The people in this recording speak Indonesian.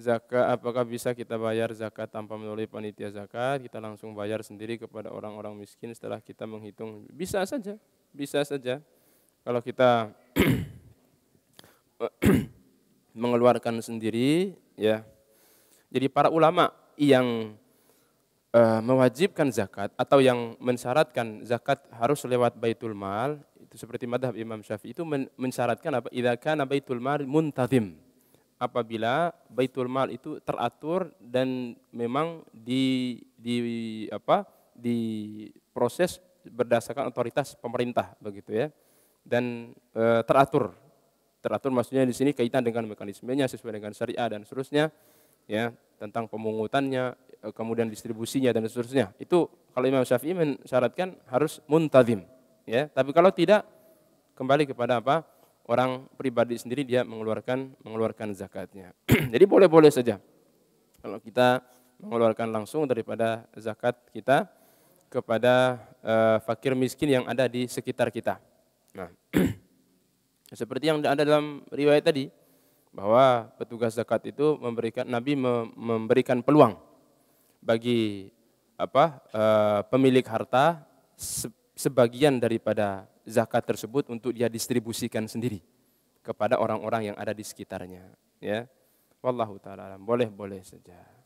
zakat apakah bisa kita bayar zakat tanpa melalui panitia zakat kita langsung bayar sendiri kepada orang-orang miskin setelah kita menghitung bisa saja bisa saja kalau kita mengeluarkan sendiri ya jadi para ulama yang uh, mewajibkan zakat atau yang mensyaratkan zakat harus lewat baitul mal itu seperti madhab Imam Syafi'i itu mensyaratkan apa idakan baitul mal muntazim apabila baitul mal itu teratur dan memang di di apa di proses berdasarkan otoritas pemerintah begitu ya dan e, teratur teratur maksudnya di sini kaitan dengan mekanismenya sesuai dengan syariah dan seterusnya ya tentang pemungutannya eh, kemudian distribusinya dan seterusnya itu kalau Imam Syafi'i mensyaratkan harus muntazim ya tapi kalau tidak kembali kepada apa orang pribadi sendiri dia mengeluarkan mengeluarkan zakatnya. Jadi boleh-boleh saja kalau kita mengeluarkan langsung daripada zakat kita kepada uh, fakir miskin yang ada di sekitar kita. Nah, seperti yang ada dalam riwayat tadi bahwa petugas zakat itu memberikan Nabi memberikan peluang bagi apa uh, pemilik harta sebagian daripada zakat tersebut untuk dia distribusikan sendiri kepada orang-orang yang ada di sekitarnya ya wallahu taala boleh boleh saja